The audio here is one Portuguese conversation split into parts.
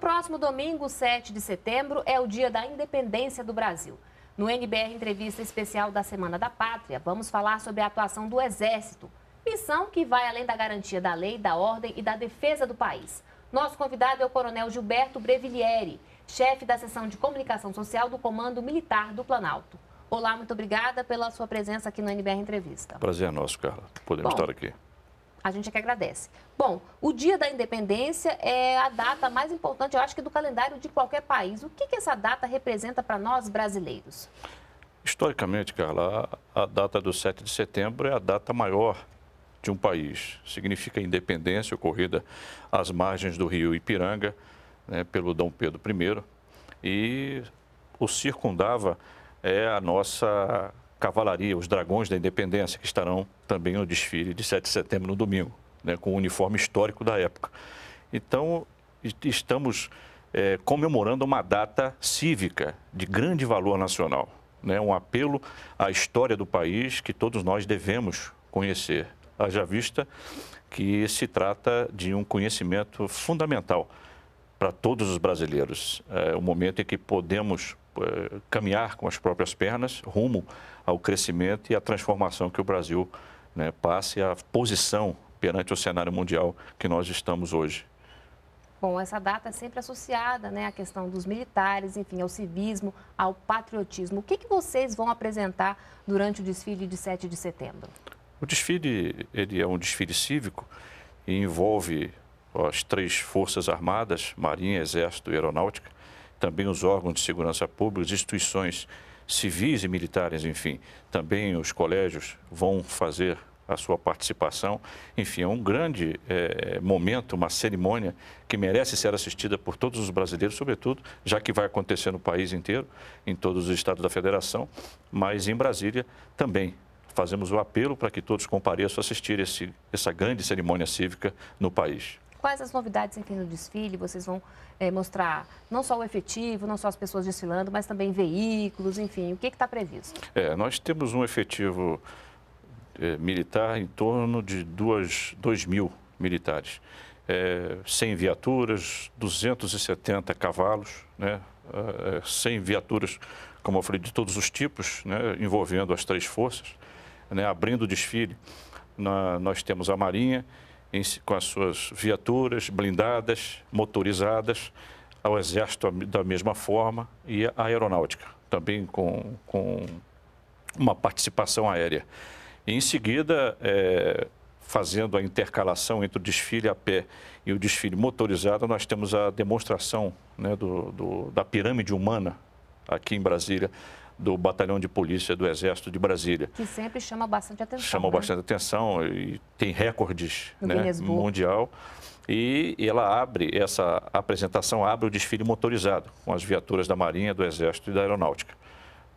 próximo domingo, 7 de setembro, é o Dia da Independência do Brasil. No NBR Entrevista Especial da Semana da Pátria, vamos falar sobre a atuação do Exército, missão que vai além da garantia da lei, da ordem e da defesa do país. Nosso convidado é o Coronel Gilberto Brevilieri, chefe da seção de comunicação social do Comando Militar do Planalto. Olá, muito obrigada pela sua presença aqui no NBR Entrevista. Prazer é nosso, Carla. Podemos Bom, estar aqui. A gente é que agradece. Bom, o Dia da Independência é a data mais importante, eu acho que, do calendário de qualquer país. O que, que essa data representa para nós brasileiros? Historicamente, Carla, a data do 7 de setembro é a data maior de um país. Significa a independência ocorrida às margens do rio Ipiranga, né, pelo Dom Pedro I, e o circundava é a nossa cavalaria, os dragões da independência, que estarão também no desfile de 7 de setembro no domingo, né, com o uniforme histórico da época. Então, estamos é, comemorando uma data cívica de grande valor nacional, né, um apelo à história do país que todos nós devemos conhecer, haja vista que se trata de um conhecimento fundamental para todos os brasileiros. É o momento em que podemos eh, caminhar com as próprias pernas rumo ao crescimento e à transformação que o Brasil né, passe à posição perante o cenário mundial que nós estamos hoje. Bom, essa data é sempre associada né, à questão dos militares, enfim, ao civismo, ao patriotismo. O que, que vocês vão apresentar durante o desfile de 7 de setembro? O desfile ele é um desfile cívico e envolve as três forças armadas, Marinha, Exército e Aeronáutica, também os órgãos de segurança pública, as instituições civis e militares, enfim, também os colégios vão fazer a sua participação. Enfim, é um grande é, momento, uma cerimônia que merece ser assistida por todos os brasileiros, sobretudo, já que vai acontecer no país inteiro, em todos os estados da federação, mas em Brasília também. Fazemos o apelo para que todos compareçam a assistir esse, essa grande cerimônia cívica no país. Quais as novidades aqui no desfile? Vocês vão é, mostrar não só o efetivo, não só as pessoas desfilando, mas também veículos, enfim, o que está previsto? É, nós temos um efetivo é, militar em torno de 2 mil militares. É, 100 viaturas, 270 cavalos, né? 100 ah, é, viaturas, como eu falei, de todos os tipos, né? envolvendo as três forças, né? abrindo o desfile. Na, nós temos a Marinha, em, com as suas viaturas blindadas, motorizadas, ao Exército da mesma forma e à Aeronáutica, também com, com uma participação aérea. E, em seguida, é, fazendo a intercalação entre o desfile a pé e o desfile motorizado, nós temos a demonstração né, do, do, da pirâmide humana aqui em Brasília, do Batalhão de Polícia do Exército de Brasília. Que sempre chama bastante atenção. Chama né? bastante atenção e tem recordes né, mundial. E ela abre, essa apresentação abre o desfile motorizado, com as viaturas da Marinha, do Exército e da Aeronáutica.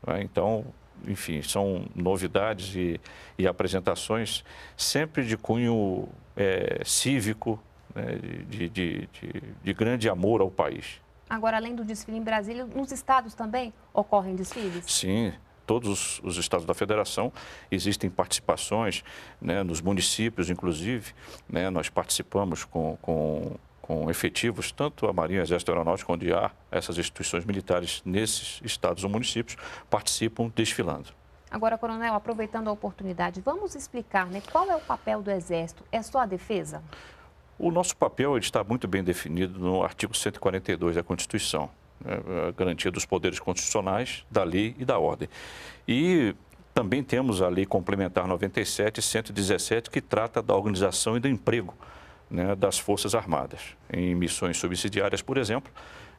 Né? Então, enfim, são novidades e, e apresentações sempre de cunho é, cívico, né, de, de, de, de grande amor ao país. Agora, além do desfile em Brasília, nos estados também ocorrem desfiles? Sim, todos os estados da federação existem participações, né, nos municípios, inclusive, né, nós participamos com, com, com efetivos, tanto a Marinha, Exército Aeronáutico, onde há essas instituições militares nesses estados ou municípios, participam desfilando. Agora, coronel, aproveitando a oportunidade, vamos explicar né, qual é o papel do Exército? É só a defesa? O nosso papel está muito bem definido no artigo 142 da Constituição, né? a garantia dos poderes constitucionais, da lei e da ordem. E também temos a Lei Complementar 97 e 117, que trata da organização e do emprego né, das Forças Armadas. Em missões subsidiárias, por exemplo,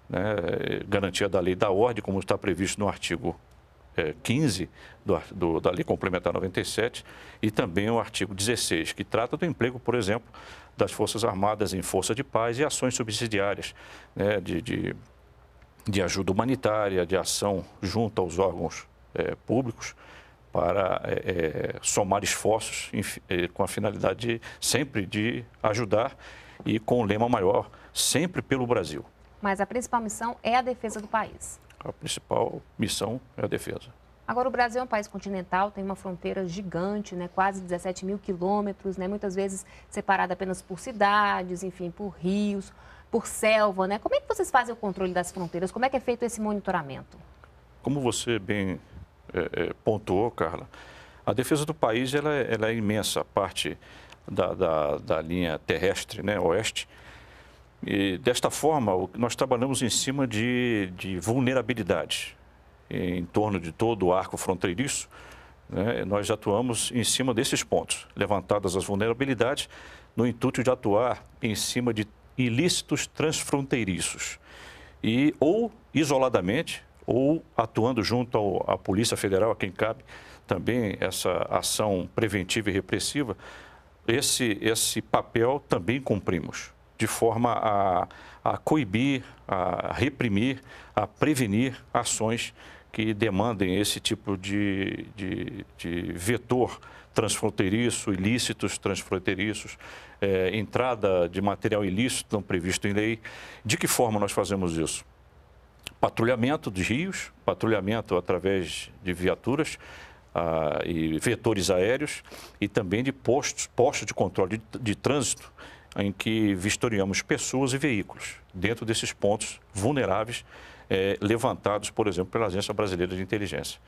né, garantia da lei da ordem, como está previsto no artigo 15 eh, do, do, da Lei Complementar 97 e também o artigo 16, que trata do emprego, por exemplo, das Forças Armadas em força de paz e ações subsidiárias né, de, de, de, ajuda humanitária, de ação junto aos órgãos é, públicos para é, somar esforços em, é, com a finalidade de, sempre de ajudar e com o um lema maior, sempre pelo Brasil. Mas a principal missão é a defesa do país a principal missão é a defesa. Agora, o Brasil é um país continental, tem uma fronteira gigante, né? quase 17 mil quilômetros, né? muitas vezes separada apenas por cidades, enfim, por rios, por selva. Né? Como é que vocês fazem o controle das fronteiras? Como é que é feito esse monitoramento? Como você bem é, é, pontuou, Carla, a defesa do país ela, é, ela é imensa. A parte da, da, da linha terrestre, né, oeste, e desta forma, nós trabalhamos em cima de, de vulnerabilidade em torno de todo o arco fronteiriço. Né? Nós atuamos em cima desses pontos, levantadas as vulnerabilidades, no intuito de atuar em cima de ilícitos transfronteiriços. E ou isoladamente, ou atuando junto ao, à Polícia Federal, a quem cabe também essa ação preventiva e repressiva, esse, esse papel também cumprimos de forma a, a coibir, a reprimir, a prevenir ações que demandem esse tipo de, de, de vetor transfronteiriço, ilícitos transfronteiriços, é, entrada de material ilícito não previsto em lei. De que forma nós fazemos isso? Patrulhamento dos rios, patrulhamento através de viaturas, ah, e vetores aéreos e também de postos, postos de controle de, de trânsito em que vistoriamos pessoas e veículos dentro desses pontos vulneráveis eh, levantados, por exemplo, pela Agência Brasileira de Inteligência.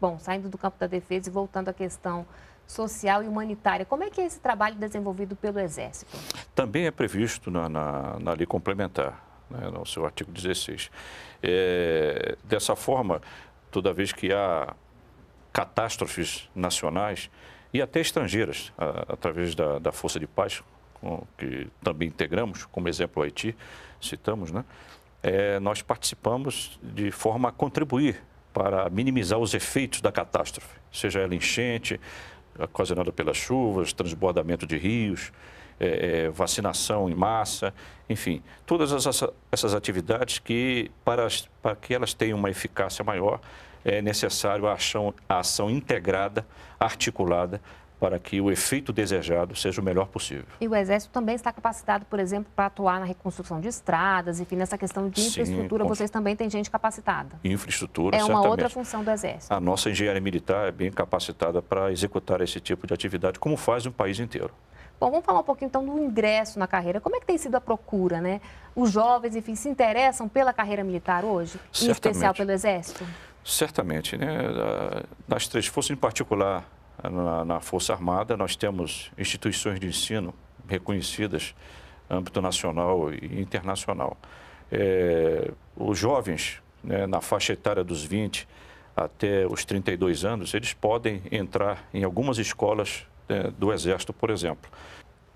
Bom, saindo do campo da defesa e voltando à questão social e humanitária, como é que é esse trabalho desenvolvido pelo Exército? Também é previsto na, na, na lei complementar, né, no seu artigo 16. É, eh, dessa forma, toda vez que há catástrofes nacionais e até estrangeiras, a, através da, da Força de Paz, que também integramos, como exemplo o Haiti, citamos, né? É, nós participamos de forma a contribuir para minimizar os efeitos da catástrofe, seja ela enchente, ocasionada pelas chuvas, transbordamento de rios, é, é, vacinação em massa, enfim, todas as, essas atividades que, para, para que elas tenham uma eficácia maior, é necessário a ação, a ação integrada, articulada, para que o efeito desejado seja o melhor possível. E o Exército também está capacitado, por exemplo, para atuar na reconstrução de estradas, enfim, nessa questão de infraestrutura, Sim, vocês também têm gente capacitada. Infraestrutura, É uma certamente. outra função do Exército. A nossa engenharia militar é bem capacitada para executar esse tipo de atividade, como faz um país inteiro. Bom, vamos falar um pouquinho então do ingresso na carreira. Como é que tem sido a procura, né? Os jovens, enfim, se interessam pela carreira militar hoje, certamente. em especial pelo Exército? Certamente, né? Nas ah, três forças, em particular na, na Força Armada, nós temos instituições de ensino reconhecidas, âmbito nacional e internacional. É, os jovens, né, na faixa etária dos 20 até os 32 anos, eles podem entrar em algumas escolas né, do Exército, por exemplo.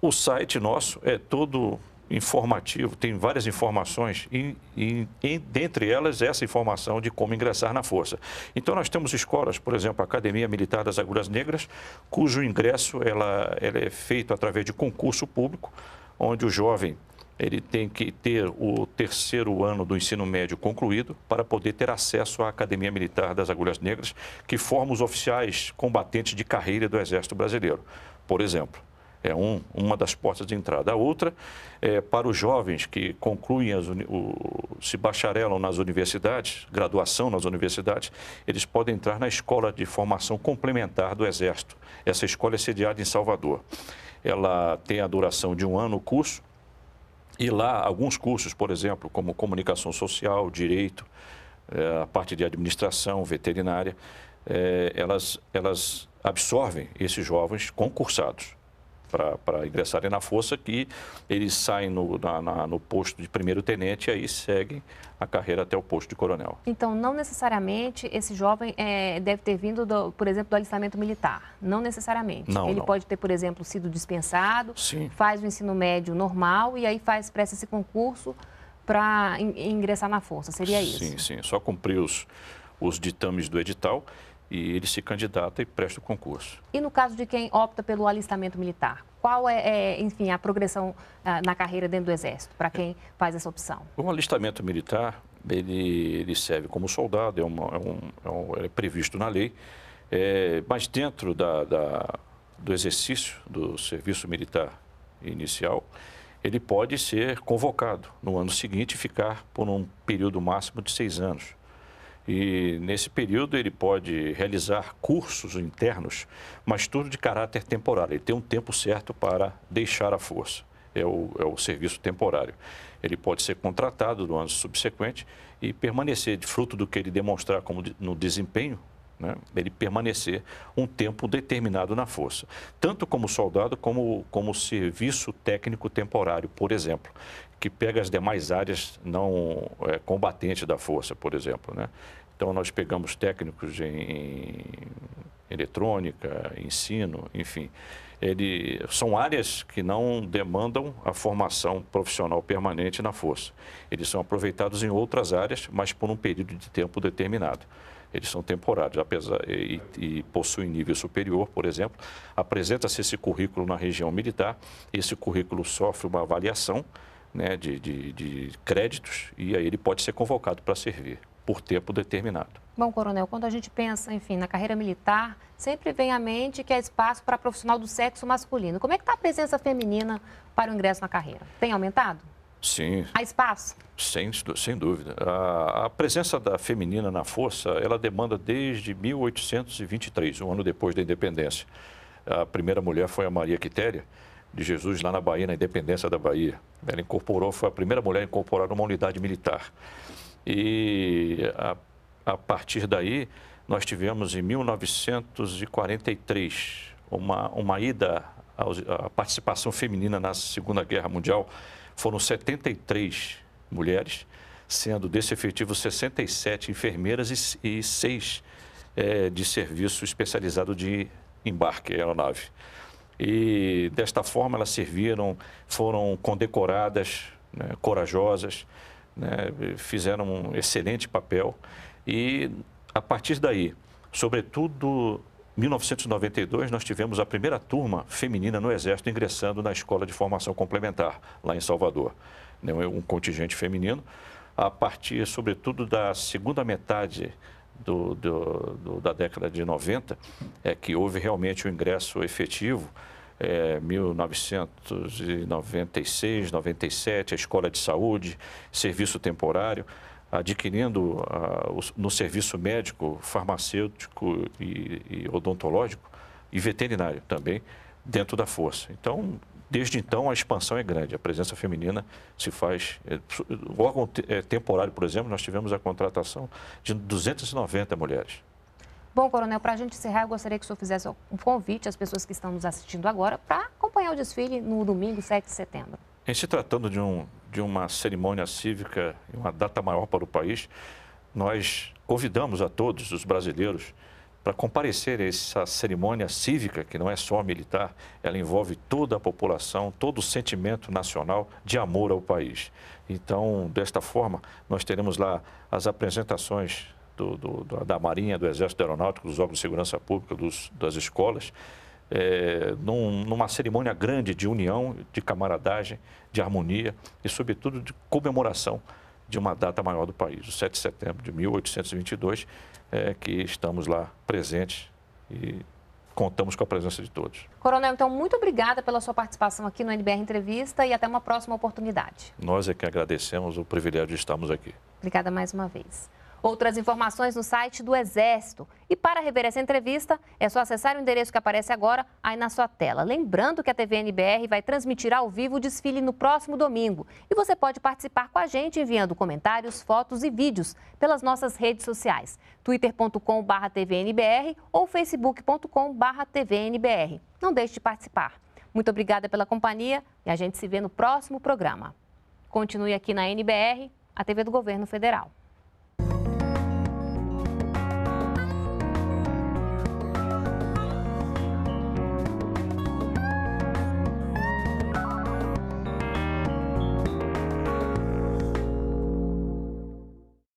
O site nosso é todo informativo, tem várias informações, e, e, e, dentre elas essa informação de como ingressar na Força. Então, nós temos escolas, por exemplo, a Academia Militar das Agulhas Negras, cujo ingresso ela, ela é feito através de concurso público, onde o jovem ele tem que ter o terceiro ano do ensino médio concluído para poder ter acesso à Academia Militar das Agulhas Negras, que forma os oficiais combatentes de carreira do Exército Brasileiro, por exemplo é um, uma das portas de entrada. A outra é para os jovens que concluem, as, o, se bacharelam nas universidades, graduação nas universidades, eles podem entrar na Escola de Formação Complementar do Exército. Essa escola é sediada em Salvador. Ela tem a duração de um ano o curso, e lá alguns cursos, por exemplo, como comunicação social, direito, é, a parte de administração, veterinária, é, elas, elas absorvem esses jovens concursados para ingressarem na força, que eles saem no, na, na, no posto de primeiro-tenente e aí seguem a carreira até o posto de coronel. Então, não necessariamente esse jovem é, deve ter vindo, do, por exemplo, do alistamento militar. Não necessariamente. Não, Ele não. pode ter, por exemplo, sido dispensado, Sim. faz o ensino médio normal e aí faz, presta esse concurso para ingressar na força. Seria isso? Sim, sim. Só cumprir os, os ditames do edital e ele se candidata e presta o concurso. E no caso de quem opta pelo alistamento militar, qual é, é enfim, a progressão ah, na carreira dentro do Exército para quem faz essa opção? O alistamento militar, ele, ele serve como soldado, é, uma, é, um, é, um, é, previsto na lei, é, mas dentro da, da, do exercício do serviço militar inicial, ele pode ser convocado no ano seguinte e ficar por um período máximo de seis anos. E nesse período ele pode realizar cursos internos, mas tudo de caráter temporário. Ele tem um tempo certo para deixar a força. É o, é o serviço temporário. Ele pode ser contratado no ano subsequente e permanecer de fruto do que ele demonstrar como de, no desempenho né, ele permanecer um tempo determinado na força, tanto como soldado como como serviço técnico temporário, por exemplo, que pega as demais áreas não é, combatente da força, por exemplo, né? Então nós pegamos técnicos em, eletrônica, ensino, enfim, ele são áreas que não demandam a formação profissional permanente na força. Eles são aproveitados em outras áreas, mas por um período de tempo determinado eles são temporários apesar, e, e possuem nível superior, por exemplo. Apresenta-se esse currículo na região militar, esse currículo sofre uma avaliação né, de, de, de créditos e aí ele pode ser convocado para servir por tempo determinado. Bom, coronel, quando a gente pensa, enfim, na carreira militar, sempre vem à mente que há espaço para profissional do sexo masculino. Como é que está a presença feminina para o ingresso na carreira? Tem aumentado? Sim. Há espaço? Sem, sem dúvida. A, a, presença da feminina na força, ela demanda desde 1823, um ano depois da independência. A primeira mulher foi a Maria Quitéria de Jesus lá na Bahia, na independência da Bahia. Ela incorporou, foi a primeira mulher a incorporar uma unidade militar. E a, a partir daí, nós tivemos em 1943 uma, uma ida à, à participação feminina na Segunda Guerra Mundial foram 73 mulheres, sendo desse efetivo 67 enfermeiras e, e 6 é, eh, de serviço especializado de embarque aeronave. E desta forma elas serviram, foram condecoradas, né, corajosas, né, fizeram um excelente papel. E a partir daí, sobretudo 1992, nós tivemos a primeira turma feminina no Exército ingressando na Escola de Formação Complementar, lá em Salvador. Né, um contingente feminino, a partir, sobretudo, da segunda metade do, do, do, da década de 90, é que houve realmente o um ingresso efetivo. É, 1996, 97, a escola de saúde, serviço temporário adquirindo ah, no serviço médico, farmacêutico e, e, odontológico e veterinário também dentro da força. Então, desde então a expansão é grande, a presença feminina se faz. É, o órgão te, é, temporário, por exemplo, nós tivemos a contratação de 290 mulheres. Bom, Coronel, para a gente encerrar, eu gostaria que o senhor fizesse um convite às pessoas que estão nos assistindo agora para acompanhar o desfile no domingo, 7 de setembro. Em se tratando de um de uma cerimônia cívica e uma data maior para o país, nós convidamos a todos os brasileiros para comparecer a essa cerimônia cívica, que não é só militar, ela envolve toda a população, todo o sentimento nacional de amor ao país. Então, desta forma, nós teremos lá as apresentações do, do, da Marinha, do Exército Aeronáutico, dos órgãos de segurança pública, dos, das escolas é, num, numa cerimônia grande de união, de camaradagem, de harmonia e, sobretudo, de comemoração de uma data maior do país, o 7 de setembro de 1822, é, que estamos lá presentes e contamos com a presença de todos. Coronel, então, muito obrigada pela sua participação aqui no NBR Entrevista e até uma próxima oportunidade. Nós é que agradecemos o privilégio de estarmos aqui. Obrigada mais uma vez. Outras informações no site do Exército. E para rever essa entrevista, é só acessar o endereço que aparece agora aí na sua tela. Lembrando que a TVNBR vai transmitir ao vivo o desfile no próximo domingo. E você pode participar com a gente enviando comentários, fotos e vídeos pelas nossas redes sociais, twitter.com.br tvnbr ou facebook.com.br tvnbr. Não deixe de participar. Muito obrigada pela companhia e a gente se vê no próximo programa. Continue aqui na NBR, a TV do Governo Federal.